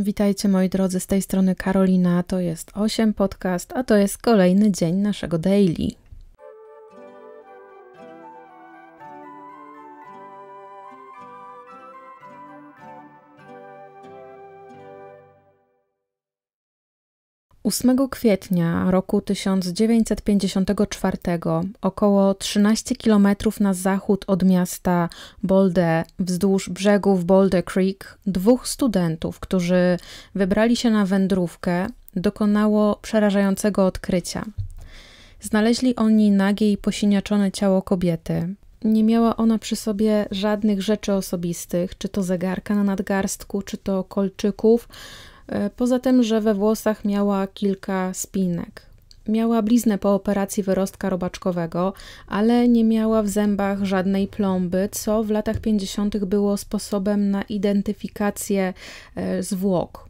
Witajcie moi drodzy, z tej strony Karolina, to jest 8 podcast, a to jest kolejny dzień naszego daily. 8 kwietnia roku 1954, około 13 km na zachód od miasta Bolde, wzdłuż brzegów Bolde Creek, dwóch studentów, którzy wybrali się na wędrówkę, dokonało przerażającego odkrycia. Znaleźli oni nagie i posiniaczone ciało kobiety. Nie miała ona przy sobie żadnych rzeczy osobistych, czy to zegarka na nadgarstku, czy to kolczyków E, poza tym, że we włosach miała kilka spinek. Miała bliznę po operacji wyrostka robaczkowego, ale nie miała w zębach żadnej plomby, co w latach 50. było sposobem na identyfikację e, zwłok.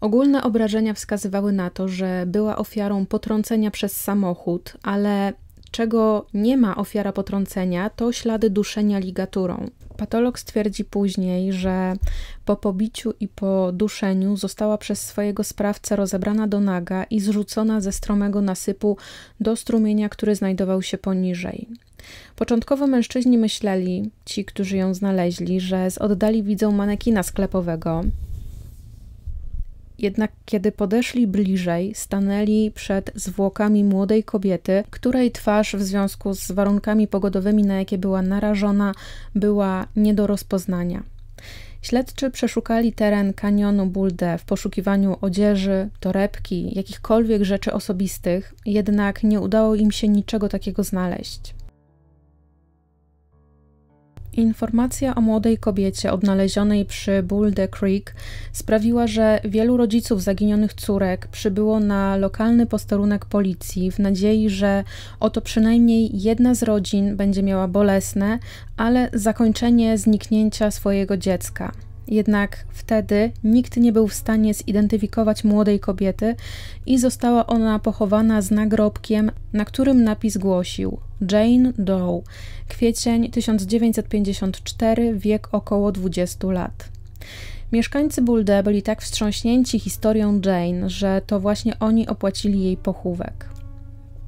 Ogólne obrażenia wskazywały na to, że była ofiarą potrącenia przez samochód, ale czego nie ma ofiara potrącenia, to ślady duszenia ligaturą. Patolog stwierdzi później, że po pobiciu i po duszeniu została przez swojego sprawcę rozebrana do naga i zrzucona ze stromego nasypu do strumienia, który znajdował się poniżej. Początkowo mężczyźni myśleli, ci, którzy ją znaleźli, że z oddali widzą manekina sklepowego, jednak kiedy podeszli bliżej, stanęli przed zwłokami młodej kobiety, której twarz w związku z warunkami pogodowymi, na jakie była narażona, była nie do rozpoznania. Śledczy przeszukali teren kanionu Bulde w poszukiwaniu odzieży, torebki, jakichkolwiek rzeczy osobistych, jednak nie udało im się niczego takiego znaleźć. Informacja o młodej kobiecie odnalezionej przy Boulder Creek sprawiła, że wielu rodziców zaginionych córek przybyło na lokalny posterunek policji w nadziei, że oto przynajmniej jedna z rodzin będzie miała bolesne, ale zakończenie zniknięcia swojego dziecka. Jednak wtedy nikt nie był w stanie zidentyfikować młodej kobiety i została ona pochowana z nagrobkiem, na którym napis głosił Jane Doe, kwiecień 1954, wiek około 20 lat. Mieszkańcy Bulde byli tak wstrząśnięci historią Jane, że to właśnie oni opłacili jej pochówek.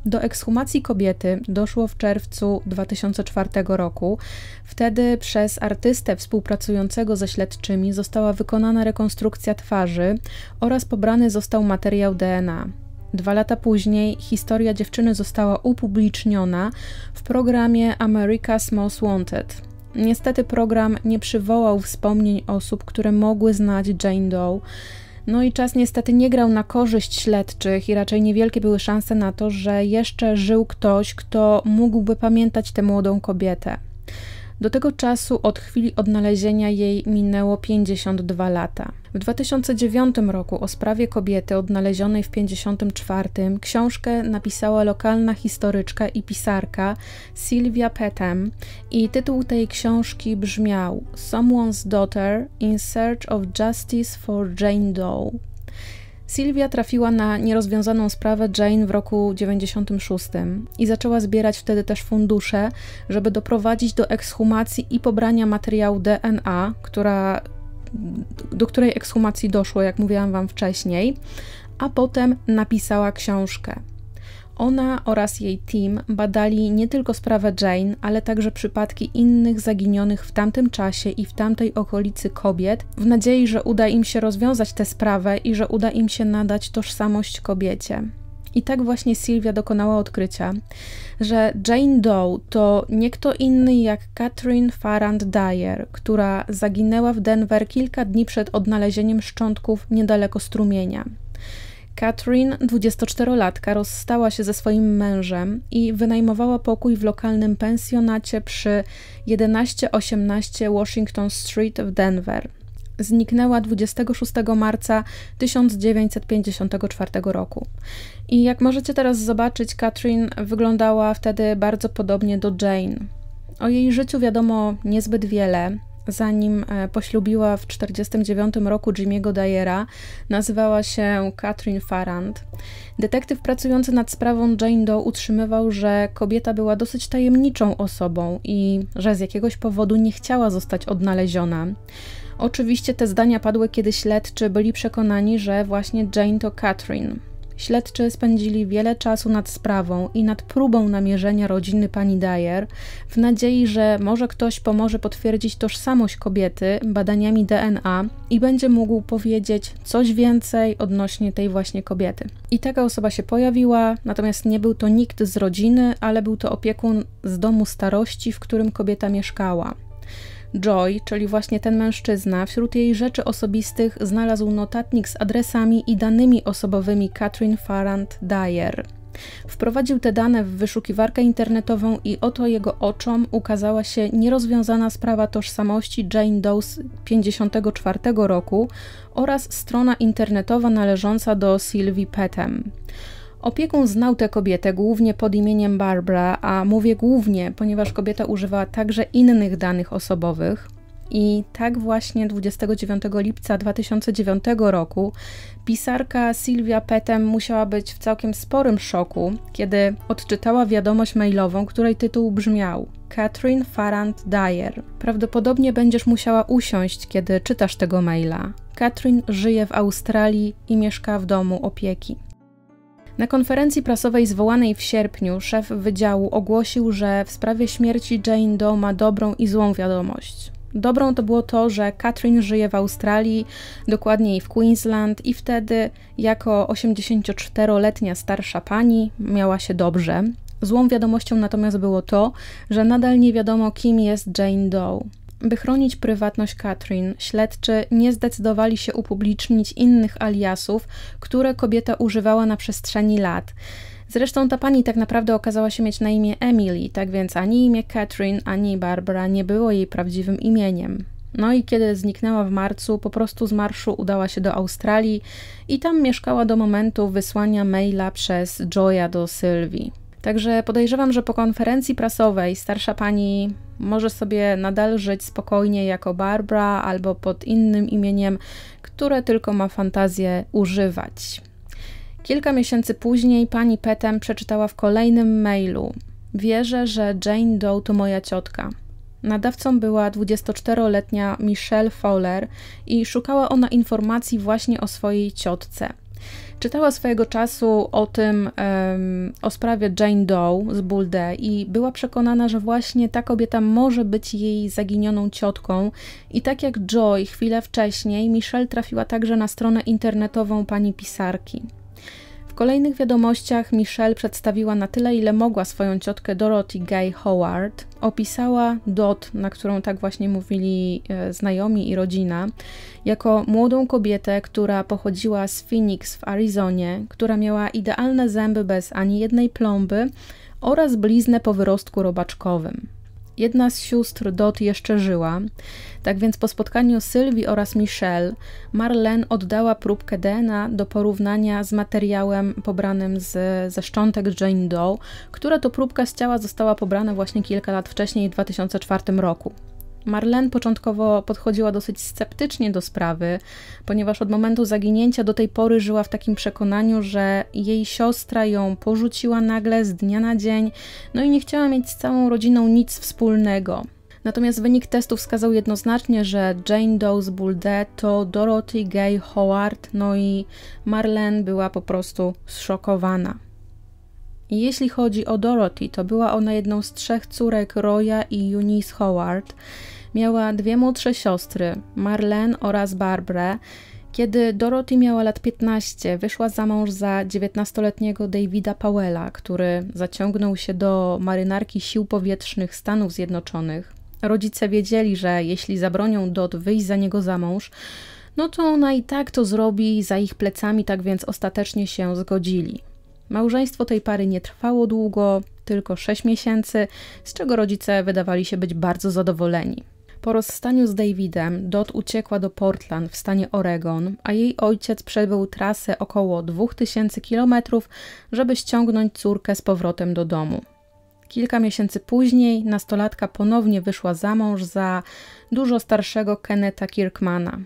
Do ekshumacji kobiety doszło w czerwcu 2004 roku. Wtedy przez artystę współpracującego ze śledczymi została wykonana rekonstrukcja twarzy oraz pobrany został materiał DNA. Dwa lata później historia dziewczyny została upubliczniona w programie America's Most Wanted. Niestety program nie przywołał wspomnień osób, które mogły znać Jane Doe. No i czas niestety nie grał na korzyść śledczych i raczej niewielkie były szanse na to, że jeszcze żył ktoś, kto mógłby pamiętać tę młodą kobietę. Do tego czasu od chwili odnalezienia jej minęło 52 lata. W 2009 roku o sprawie kobiety odnalezionej w 54 książkę napisała lokalna historyczka i pisarka Sylvia Petem i tytuł tej książki brzmiał Someone's Daughter in Search of Justice for Jane Doe. Sylwia trafiła na nierozwiązaną sprawę Jane w roku 96 i zaczęła zbierać wtedy też fundusze, żeby doprowadzić do ekshumacji i pobrania materiału DNA, która, do której ekshumacji doszło, jak mówiłam wam wcześniej, a potem napisała książkę. Ona oraz jej team badali nie tylko sprawę Jane, ale także przypadki innych zaginionych w tamtym czasie i w tamtej okolicy kobiet, w nadziei, że uda im się rozwiązać tę sprawę i że uda im się nadać tożsamość kobiecie. I tak właśnie Sylwia dokonała odkrycia, że Jane Doe to nie kto inny jak Catherine Farrand Dyer, która zaginęła w Denver kilka dni przed odnalezieniem szczątków niedaleko strumienia. Katrin, 24-latka, rozstała się ze swoim mężem i wynajmowała pokój w lokalnym pensjonacie przy 1118 Washington Street w Denver. Zniknęła 26 marca 1954 roku. I jak możecie teraz zobaczyć, Katrin wyglądała wtedy bardzo podobnie do Jane. O jej życiu wiadomo niezbyt wiele, zanim e, poślubiła w 1949 roku Jimmy'ego Dyera, nazywała się Katrin Farrand. Detektyw pracujący nad sprawą Jane Doe utrzymywał, że kobieta była dosyć tajemniczą osobą i że z jakiegoś powodu nie chciała zostać odnaleziona. Oczywiście te zdania padły, kiedy śledczy byli przekonani, że właśnie Jane to Katrin. Śledczy spędzili wiele czasu nad sprawą i nad próbą namierzenia rodziny pani Dyer, w nadziei, że może ktoś pomoże potwierdzić tożsamość kobiety badaniami DNA i będzie mógł powiedzieć coś więcej odnośnie tej właśnie kobiety. I taka osoba się pojawiła, natomiast nie był to nikt z rodziny, ale był to opiekun z domu starości, w którym kobieta mieszkała. Joy, czyli właśnie ten mężczyzna, wśród jej rzeczy osobistych znalazł notatnik z adresami i danymi osobowymi Katrin Farrant Dyer. Wprowadził te dane w wyszukiwarkę internetową i oto jego oczom ukazała się nierozwiązana sprawa tożsamości Jane Doe z 54 roku oraz strona internetowa należąca do Sylwii Petem. Opiekun znał tę kobietę głównie pod imieniem Barbara, a mówię głównie, ponieważ kobieta używała także innych danych osobowych. I tak właśnie 29 lipca 2009 roku pisarka Sylwia Petem musiała być w całkiem sporym szoku, kiedy odczytała wiadomość mailową, której tytuł brzmiał Katrin Farand Dyer. Prawdopodobnie będziesz musiała usiąść, kiedy czytasz tego maila. Katrin żyje w Australii i mieszka w domu opieki. Na konferencji prasowej zwołanej w sierpniu szef wydziału ogłosił, że w sprawie śmierci Jane Doe ma dobrą i złą wiadomość. Dobrą to było to, że Katrin żyje w Australii, dokładniej w Queensland, i wtedy, jako 84-letnia starsza pani, miała się dobrze. Złą wiadomością natomiast było to, że nadal nie wiadomo, kim jest Jane Doe. By chronić prywatność Katrin, śledczy nie zdecydowali się upublicznić innych aliasów, które kobieta używała na przestrzeni lat. Zresztą ta pani tak naprawdę okazała się mieć na imię Emily, tak więc ani imię Katrin, ani Barbara nie było jej prawdziwym imieniem. No i kiedy zniknęła w marcu, po prostu z marszu udała się do Australii i tam mieszkała do momentu wysłania maila przez Joya do Sylwii. Także podejrzewam, że po konferencji prasowej starsza pani może sobie nadal żyć spokojnie jako Barbara albo pod innym imieniem, które tylko ma fantazję używać. Kilka miesięcy później pani Petem przeczytała w kolejnym mailu: Wierzę, że Jane Doe to moja ciotka. Nadawcą była 24-letnia Michelle Fowler i szukała ona informacji właśnie o swojej ciotce. Czytała swojego czasu o tym, o sprawie Jane Doe z Bulde i była przekonana, że właśnie ta kobieta może być jej zaginioną ciotką. I tak jak Joy chwilę wcześniej, Michelle trafiła także na stronę internetową pani pisarki. W kolejnych wiadomościach Michelle przedstawiła na tyle, ile mogła swoją ciotkę Dorothy Gay Howard. Opisała Dot, na którą tak właśnie mówili e, znajomi i rodzina, jako młodą kobietę, która pochodziła z Phoenix w Arizonie, która miała idealne zęby bez ani jednej plomby oraz bliznę po wyrostku robaczkowym. Jedna z sióstr Dot jeszcze żyła, tak więc po spotkaniu Sylwii oraz Michelle, Marlene oddała próbkę DNA do porównania z materiałem pobranym z, ze szczątek Jane Doe, która to próbka z ciała została pobrana właśnie kilka lat wcześniej, w 2004 roku. Marlene początkowo podchodziła dosyć sceptycznie do sprawy, ponieważ od momentu zaginięcia do tej pory żyła w takim przekonaniu, że jej siostra ją porzuciła nagle z dnia na dzień, no i nie chciała mieć z całą rodziną nic wspólnego. Natomiast wynik testów wskazał jednoznacznie, że Jane Doe z Bulde to Dorothy Gay Howard, no i Marlene była po prostu zszokowana. Jeśli chodzi o Dorothy, to była ona jedną z trzech córek Roya i Eunice Howard. Miała dwie młodsze siostry, Marlene oraz Barbara. Kiedy Dorothy miała lat 15, wyszła za mąż za 19-letniego Davida Powella, który zaciągnął się do marynarki sił powietrznych Stanów Zjednoczonych. Rodzice wiedzieli, że jeśli zabronią Dot wyjść za niego za mąż, no to ona i tak to zrobi za ich plecami, tak więc ostatecznie się zgodzili. Małżeństwo tej pary nie trwało długo, tylko 6 miesięcy, z czego rodzice wydawali się być bardzo zadowoleni. Po rozstaniu z Davidem, Dot uciekła do Portland w stanie Oregon, a jej ojciec przebył trasę około 2000 km, żeby ściągnąć córkę z powrotem do domu. Kilka miesięcy później nastolatka ponownie wyszła za mąż za dużo starszego Keneta Kirkmana,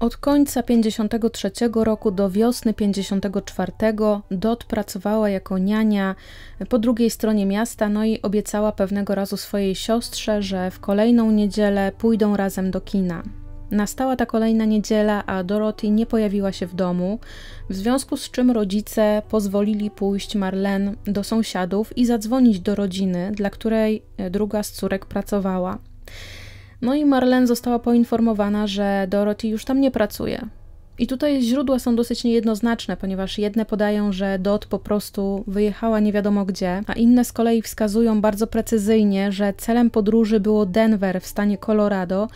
od końca 1953 roku do wiosny 54 Dot pracowała jako niania po drugiej stronie miasta, no i obiecała pewnego razu swojej siostrze, że w kolejną niedzielę pójdą razem do kina. Nastała ta kolejna niedziela, a Dorothy nie pojawiła się w domu, w związku z czym rodzice pozwolili pójść Marlen do sąsiadów i zadzwonić do rodziny, dla której e, druga z córek pracowała. No i Marlen została poinformowana, że Dorothy już tam nie pracuje. I tutaj źródła są dosyć niejednoznaczne, ponieważ jedne podają, że Dot po prostu wyjechała nie wiadomo gdzie, a inne z kolei wskazują bardzo precyzyjnie, że celem podróży było Denver w stanie Colorado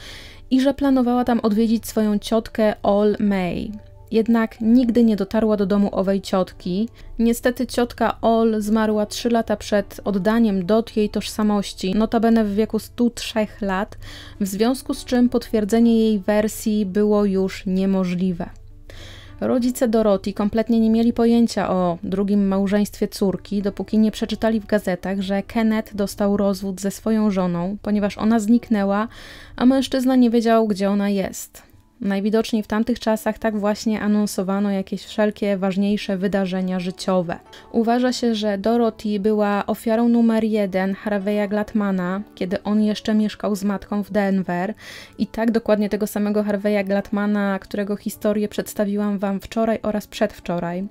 i że planowała tam odwiedzić swoją ciotkę All May. Jednak nigdy nie dotarła do domu owej ciotki. Niestety ciotka Ol zmarła 3 lata przed oddaniem dot jej tożsamości, notabene w wieku 103 lat, w związku z czym potwierdzenie jej wersji było już niemożliwe. Rodzice Doroti kompletnie nie mieli pojęcia o drugim małżeństwie córki, dopóki nie przeczytali w gazetach, że Kenneth dostał rozwód ze swoją żoną, ponieważ ona zniknęła, a mężczyzna nie wiedział, gdzie ona jest. Najwidoczniej w tamtych czasach tak właśnie anonsowano jakieś wszelkie ważniejsze wydarzenia życiowe. Uważa się, że Dorothy była ofiarą numer jeden Harvey'a Glatmana, kiedy on jeszcze mieszkał z matką w Denver i tak dokładnie tego samego Harvey'a Glatmana, którego historię przedstawiłam Wam wczoraj oraz przedwczoraj.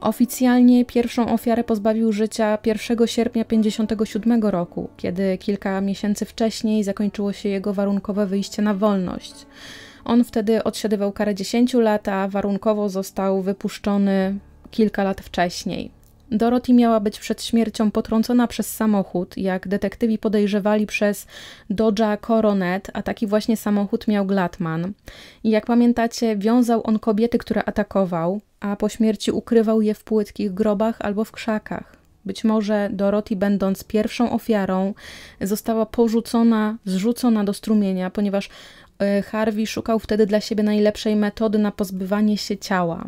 Oficjalnie pierwszą ofiarę pozbawił życia 1 sierpnia 1957 roku, kiedy kilka miesięcy wcześniej zakończyło się jego warunkowe wyjście na wolność. On wtedy odsiadywał karę 10 lat, a warunkowo został wypuszczony kilka lat wcześniej. Dorothy miała być przed śmiercią potrącona przez samochód, jak detektywi podejrzewali przez Dodge'a Coronet, a taki właśnie samochód miał Glatman. I jak pamiętacie, wiązał on kobiety, które atakował, a po śmierci ukrywał je w płytkich grobach albo w krzakach. Być może Dorothy, będąc pierwszą ofiarą, została porzucona, zrzucona do strumienia, ponieważ E, Harvey szukał wtedy dla siebie najlepszej metody na pozbywanie się ciała.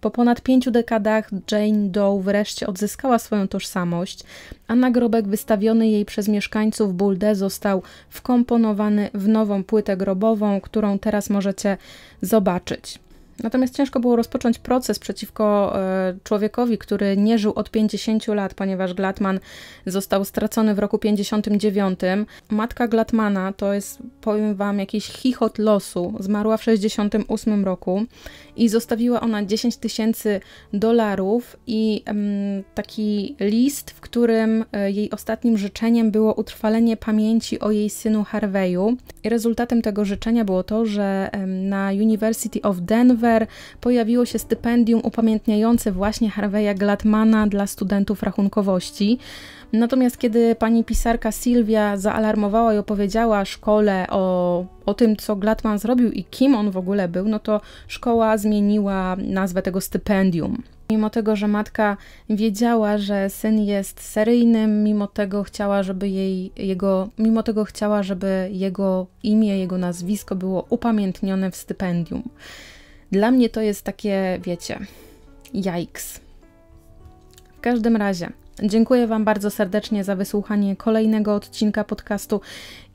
Po ponad pięciu dekadach Jane Doe wreszcie odzyskała swoją tożsamość, a nagrobek wystawiony jej przez mieszkańców Bulde został wkomponowany w nową płytę grobową, którą teraz możecie zobaczyć. Natomiast ciężko było rozpocząć proces przeciwko e, człowiekowi, który nie żył od 50 lat, ponieważ Glatman został stracony w roku 59. Matka Glatmana to jest, powiem Wam, jakiś chichot losu. Zmarła w 68 roku i zostawiła ona 10 tysięcy dolarów i taki list, w którym e, jej ostatnim życzeniem było utrwalenie pamięci o jej synu Harveyu. I rezultatem tego życzenia było to, że na University of Denver pojawiło się stypendium upamiętniające właśnie Harveya Gladmana dla studentów rachunkowości. Natomiast kiedy pani pisarka Sylwia zaalarmowała i opowiedziała szkole o, o tym, co Gladman zrobił i kim on w ogóle był, no to szkoła zmieniła nazwę tego stypendium. Mimo tego, że matka wiedziała, że syn jest seryjnym, mimo tego chciała, żeby jej, jego, mimo tego chciała, żeby jego imię, jego nazwisko było upamiętnione w stypendium. Dla mnie to jest takie, wiecie, jajks. W każdym razie, dziękuję Wam bardzo serdecznie za wysłuchanie kolejnego odcinka podcastu.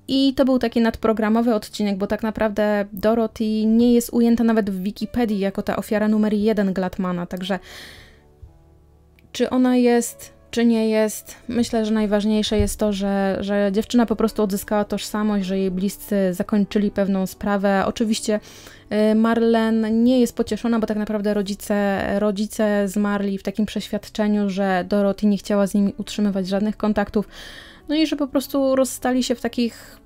I to był taki nadprogramowy odcinek, bo tak naprawdę Dorothy nie jest ujęta nawet w Wikipedii jako ta ofiara numer jeden Glatmana, także czy ona jest czy nie jest, myślę, że najważniejsze jest to, że, że dziewczyna po prostu odzyskała tożsamość, że jej bliscy zakończyli pewną sprawę. Oczywiście y, Marlen nie jest pocieszona, bo tak naprawdę rodzice, rodzice zmarli w takim przeświadczeniu, że Dorothy nie chciała z nimi utrzymywać żadnych kontaktów, no i że po prostu rozstali się w takich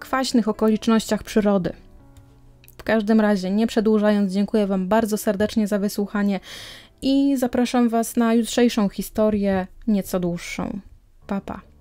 kwaśnych okolicznościach przyrody. W każdym razie, nie przedłużając, dziękuję Wam bardzo serdecznie za wysłuchanie i zapraszam Was na jutrzejszą historię nieco dłuższą. Papa. Pa.